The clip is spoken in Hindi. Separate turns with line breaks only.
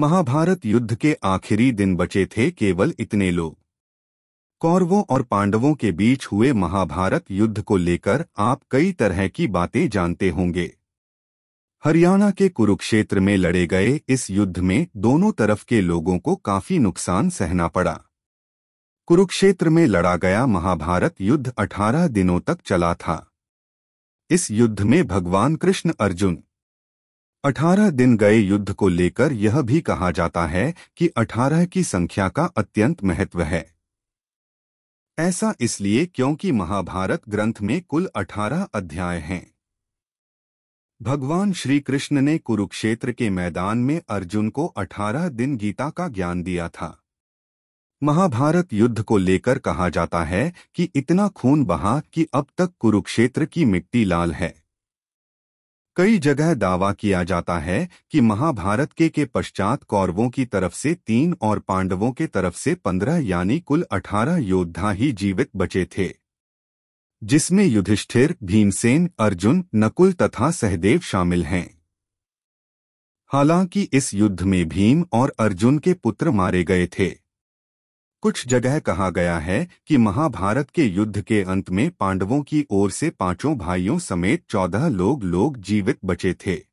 महाभारत युद्ध के आखिरी दिन बचे थे केवल इतने लोग कौरवों और पांडवों के बीच हुए महाभारत युद्ध को लेकर आप कई तरह की बातें जानते होंगे हरियाणा के कुरुक्षेत्र में लड़े गए इस युद्ध में दोनों तरफ के लोगों को काफी नुकसान सहना पड़ा कुरुक्षेत्र में लड़ा गया महाभारत युद्ध 18 दिनों तक चला था इस युद्ध में भगवान कृष्ण अर्जुन अठारह दिन गए युद्ध को लेकर यह भी कहा जाता है कि अठारह की संख्या का अत्यंत महत्व है ऐसा इसलिए क्योंकि महाभारत ग्रंथ में कुल अठारह अध्याय हैं भगवान श्री कृष्ण ने कुरुक्षेत्र के मैदान में अर्जुन को अठारह दिन गीता का ज्ञान दिया था महाभारत युद्ध को लेकर कहा जाता है कि इतना खून बहा कि अब तक कुरुक्षेत्र की मिट्टी लाल है कई जगह दावा किया जाता है कि महाभारत के के पश्चात कौरवों की तरफ से तीन और पांडवों के तरफ से पंद्रह यानी कुल अठारह योद्धा ही जीवित बचे थे जिसमें युधिष्ठिर भीमसेन अर्जुन नकुल तथा सहदेव शामिल हैं हालांकि इस युद्ध में भीम और अर्जुन के पुत्र मारे गए थे कुछ जगह कहा गया है कि महाभारत के युद्ध के अंत में पांडवों की ओर से पांचों भाइयों समेत चौदह लोग लोग जीवित बचे थे